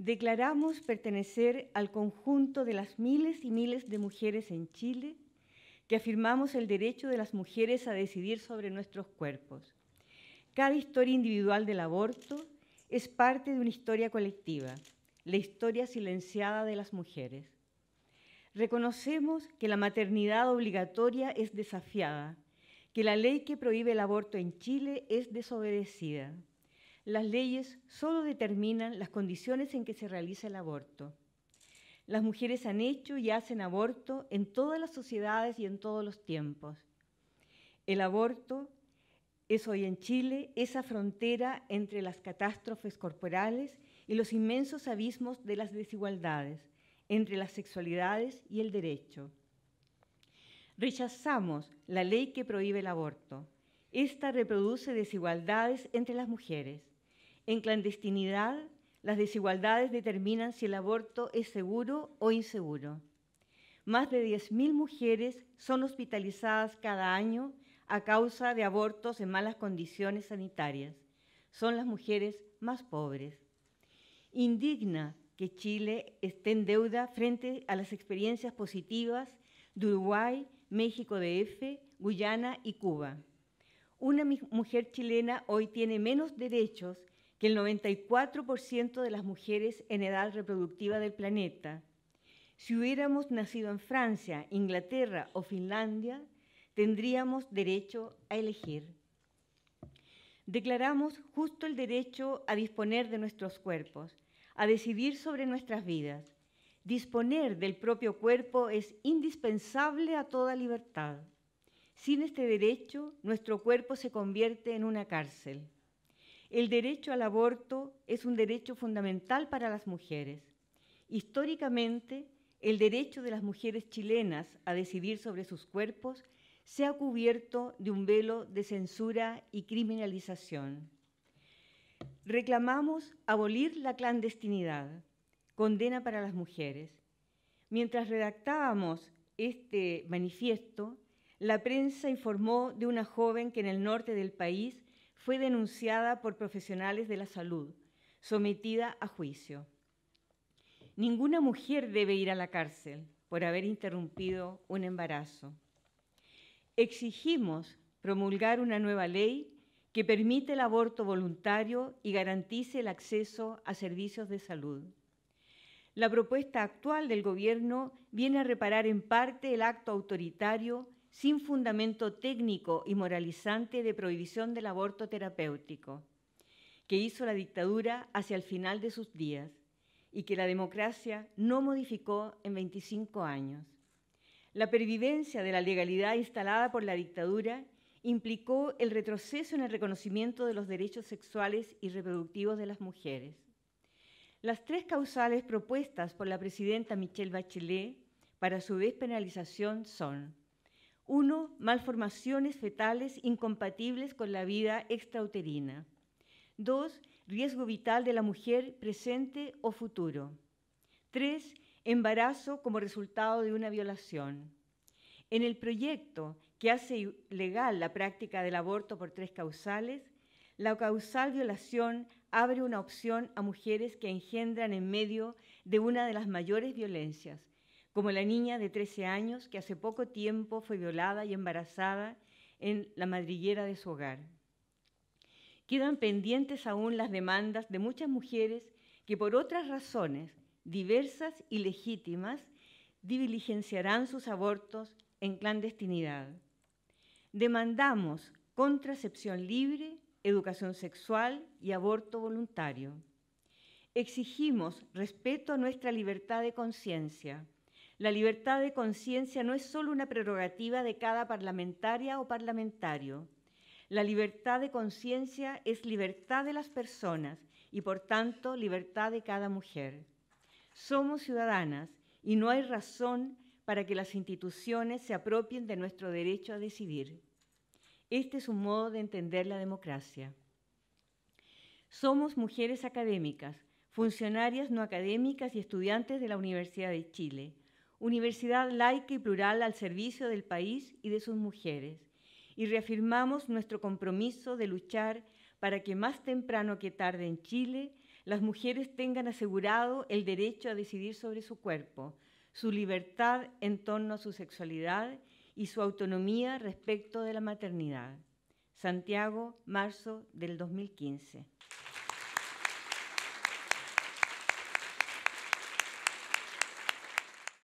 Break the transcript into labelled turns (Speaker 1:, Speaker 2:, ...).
Speaker 1: declaramos pertenecer al conjunto de las miles y miles de mujeres en Chile que afirmamos el derecho de las mujeres a decidir sobre nuestros cuerpos. Cada historia individual del aborto es parte de una historia colectiva, la historia silenciada de las mujeres. Reconocemos que la maternidad obligatoria es desafiada, que la ley que prohíbe el aborto en Chile es desobedecida, las leyes solo determinan las condiciones en que se realiza el aborto. Las mujeres han hecho y hacen aborto en todas las sociedades y en todos los tiempos. El aborto es hoy en Chile esa frontera entre las catástrofes corporales y los inmensos abismos de las desigualdades, entre las sexualidades y el derecho. Rechazamos la ley que prohíbe el aborto. Esta reproduce desigualdades entre las mujeres. En clandestinidad, las desigualdades determinan si el aborto es seguro o inseguro. Más de 10.000 mujeres son hospitalizadas cada año a causa de abortos en malas condiciones sanitarias. Son las mujeres más pobres. Indigna que Chile esté en deuda frente a las experiencias positivas de Uruguay, México de f, Guyana y Cuba. Una mujer chilena hoy tiene menos derechos que el 94% de las mujeres en edad reproductiva del planeta. Si hubiéramos nacido en Francia, Inglaterra o Finlandia, tendríamos derecho a elegir. Declaramos justo el derecho a disponer de nuestros cuerpos, a decidir sobre nuestras vidas. Disponer del propio cuerpo es indispensable a toda libertad. Sin este derecho, nuestro cuerpo se convierte en una cárcel. El derecho al aborto es un derecho fundamental para las mujeres. Históricamente, el derecho de las mujeres chilenas a decidir sobre sus cuerpos se ha cubierto de un velo de censura y criminalización. Reclamamos abolir la clandestinidad, condena para las mujeres. Mientras redactábamos este manifiesto, la prensa informó de una joven que en el norte del país fue denunciada por profesionales de la salud, sometida a juicio. Ninguna mujer debe ir a la cárcel por haber interrumpido un embarazo. Exigimos promulgar una nueva ley que permite el aborto voluntario y garantice el acceso a servicios de salud. La propuesta actual del Gobierno viene a reparar en parte el acto autoritario sin fundamento técnico y moralizante de prohibición del aborto terapéutico, que hizo la dictadura hacia el final de sus días y que la democracia no modificó en 25 años. La pervivencia de la legalidad instalada por la dictadura implicó el retroceso en el reconocimiento de los derechos sexuales y reproductivos de las mujeres. Las tres causales propuestas por la presidenta Michelle Bachelet para su despenalización son uno, malformaciones fetales incompatibles con la vida extrauterina. Dos, riesgo vital de la mujer presente o futuro. Tres, embarazo como resultado de una violación. En el proyecto que hace legal la práctica del aborto por tres causales, la causal violación abre una opción a mujeres que engendran en medio de una de las mayores violencias, como la niña de 13 años que hace poco tiempo fue violada y embarazada en la madriguera de su hogar. Quedan pendientes aún las demandas de muchas mujeres que por otras razones, diversas y legítimas, diligenciarán sus abortos en clandestinidad. Demandamos contracepción libre, educación sexual y aborto voluntario. Exigimos respeto a nuestra libertad de conciencia la libertad de conciencia no es solo una prerrogativa de cada parlamentaria o parlamentario. La libertad de conciencia es libertad de las personas y por tanto libertad de cada mujer. Somos ciudadanas y no hay razón para que las instituciones se apropien de nuestro derecho a decidir. Este es un modo de entender la democracia. Somos mujeres académicas, funcionarias no académicas y estudiantes de la Universidad de Chile universidad laica y plural al servicio del país y de sus mujeres, y reafirmamos nuestro compromiso de luchar para que más temprano que tarde en Chile las mujeres tengan asegurado el derecho a decidir sobre su cuerpo, su libertad en torno a su sexualidad y su autonomía respecto de la maternidad. Santiago, marzo del 2015.